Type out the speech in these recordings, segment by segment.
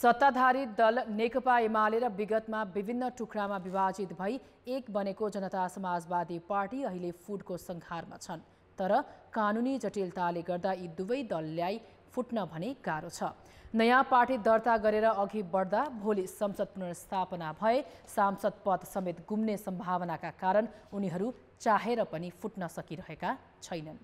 सत्ताधारी दल नेकपा एमाले र विगतमा विभिन्न टुक्रामा विभाजित भई एक बनेको जनता समाजवादी पार्टी अहिले फुटको सङ्घारमा छन् तर कानुनी जटिलताले गर्दा यी दुवै दललाई फुट्न भने गाह्रो छ नयाँ पार्टी दर्ता गरेर अघि बढ्दा भोलि संसद पुनर्स्थापना भए सांसद पद समेत गुम्ने सम्भावनाका कारण उनीहरू चाहेर पनि फुट्न सकिरहेका छैनन्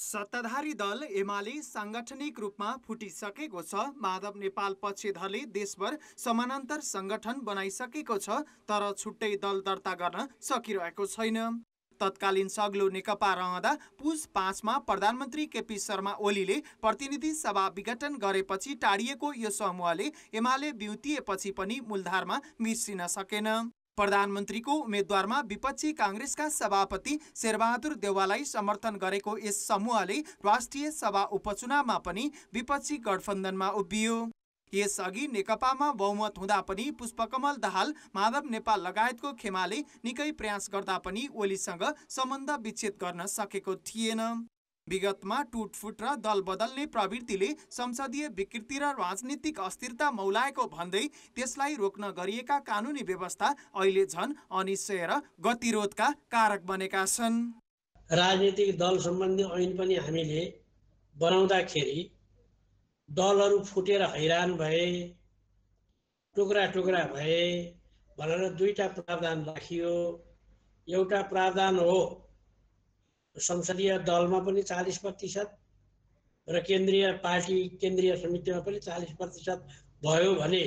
सत्ताधारी दल एमाले साङ्गठनिक रूपमा फुटिसकेको छ माधव नेपाल पक्षधरले देशभर समानान्तर सङ्गठन बनाइसकेको छ तर छुट्टै दल दर्ता गर्न सकिरहेको छैन तत्कालीन सग्लो नेकपा रहँदा पुस पाँचमा प्रधानमन्त्री केपी शर्मा ओलीले प्रतिनिधि सभा विघटन गरेपछि टाढिएको यो समूहले एमाले बिउतिएपछि पनि मूलधारमा मिसिन सकेन प्रधानमन्त्रीको उम्मेद्वारमा विपक्षी काङ्ग्रेसका सभापति शेरबहादुर देवालाई समर्थन गरेको यस समूहले राष्ट्रिय सभा उपचुनावमा पनि विपक्षी गठबन्धनमा उभियो यसअघि नेकपामा बहुमत हुँदा पनि पुष्पकमल दाहाल माधव नेपाल लगायतको खेमाले निकै प्रयास गर्दा पनि ओलीसँग सम्बन्ध विच्छेद गर्न सकेको थिएन विगतमा टुटफुट र दल बदल्ने प्रवृत्तिले संसदीय विकृति र राजनीतिक अस्थिरता मौलाएको भन्दै त्यसलाई रोक्न गरिएका कानुनी व्यवस्था अहिले झन् अनिश्चय र गतिरोधका कारक बनेका छन् राजनीतिक दल सम्बन्धी ऐन पनि हामीले बनाउँदाखेरि दलहरू फुटेर हैरान भए टुक्रा टुक्रा भए भनेर दुईवटा प्रावधान राखियो एउटा प्रावधान हो संसदीय दलमा पनि चालिस प्रतिशत र केन्द्रीय पार्टी केन्द्रीय समितिमा पनि चालिस प्रतिशत भयो भने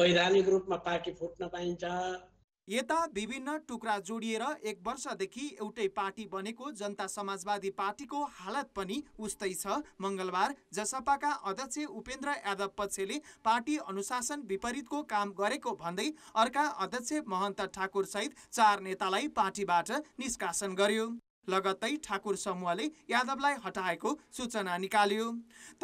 वैधानिक रूपमा पार्टी फुट्न पाइन्छ यता विभिन्न टुक्रा जोडिएर एक वर्षदेखि एउटै पार्टी बनेको जनता समाजवादी पार्टीको हालत पनि उस्तै छ मङ्गलबार जसपाका अध्यक्ष उपेन्द्र यादव पक्षले पार्टी अनुशासन विपरीतको काम गरेको भन्दै अर्का अध्यक्ष महन्त ठाकुरसहित चार नेतालाई पार्टीबाट निष्कासन गर्यो लगत्तै ठाकुर समूहले यादवलाई हटाएको सूचना निकाल्यो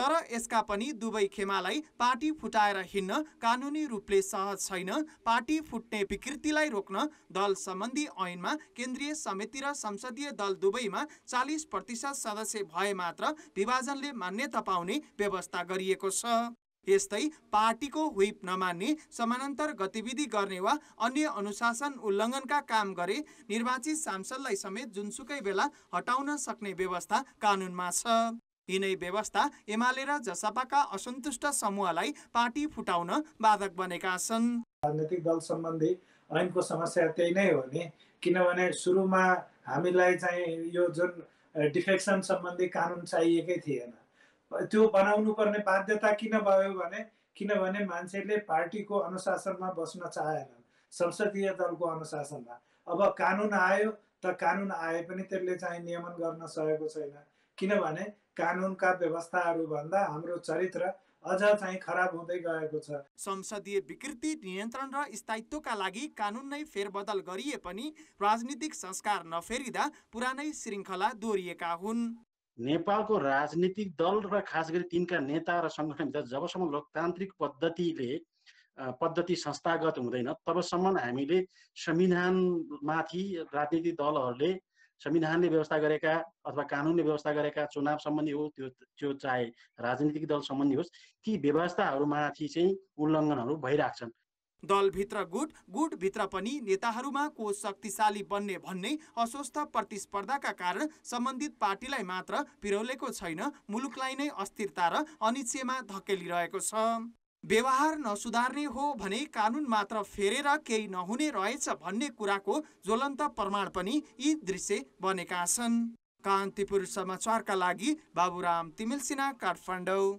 तर यसका पनि दुवै खेमालाई पार्टी फुटाएर हिँड्न कानुनी रूपले सहज छैन पार्टी फुट्ने विकृतिलाई रोक्न दल सम्बन्धी ऐनमा केन्द्रीय समिति र संसदीय दल दुवैमा चालिस प्रतिशत सदस्य भए मात्र विभाजनले मान्यता पाउने व्यवस्था गरिएको छ यस्तै पार्टीको ह्विप नमान्ने समानान्तर गतिविधि गर्ने वा अन्य अनुशासन उल्लङ्घनका काम गरे निर्वाचित सांसदलाई समेत जुनसुकै बेला हटाउन सक्ने व्यवस्था कानुनमा छ यिनै व्यवस्था एमाले र जसपाका असन्तुष्ट समूहलाई पार्टी फुटाउन बाधक बनेका छन् राजनैतिक दल सम्बन्धी ऐनको समस्या त्यही नै हो नि किनभने सुरुमा हामीलाई चाहिँ यो जुन डिफेक्सन सम्बन्धी कानुन चाहिएकै थिएन त्यो बनाउनु पर्ने बाध्यता किन भयो भने किनभने मान्छेले पार्टीको अनुशासनमा बस्न चाहेनन् संसदीय दलको अनुशासनमा अब कानुन आयो त कानुन आए पनि त्यसले चाहिँ नियमन गर्न सकेको छैन किनभने कानुनका व्यवस्थाहरू भन्दा हाम्रो चरित्र अझ चाहिँ खराब हुँदै गएको छ संसदीय विकृति नियन्त्रण र स्थायित्वका लागि कानुन नै फेरबदल गरिए पनि राजनीतिक संस्कार नफेरिँदा पुरानै श्रृङ्खला दोहोरिएका हुन् नेपालको राजनीतिक दल र खास गरी तिनका नेता र सङ्गठनभित्र जबसम्म लोकतान्त्रिक पद्धतिले पद्धति संस्थागत हुँदैन तबसम्म हामीले संविधानमाथि राजनीतिक दलहरूले संविधानले व्यवस्था गरेका अथवा कानुनले व्यवस्था गरेका चुनाव सम्बन्धी हो त्यो त्यो चाहे राजनीतिक दल सम्बन्धी होस् ती व्यवस्थाहरूमाथि चाहिँ उल्लङ्घनहरू भइरहेको छन् दलभित्र गुट गुटभित्र पनि नेताहरूमा को शक्तिशाली बन्ने भन्ने अस्वस्थ प्रतिस्पर्धाका कारण सम्बन्धित पार्टीलाई मात्र पिरौलेको छैन मुलुकलाई नै अस्थिरता र अनिश्चयमा धकेलिरहेको छ व्यवहार नसुधार्ने हो भने कानुन मात्र फेरेर केही नहुने रहेछ भन्ने कुराको ज्वलन्त प्रमाण पनि यी दृश्य बनेका छन् कान्तिपुर समाचारका लागि बाबुराम सिन्हा काठमाडौँ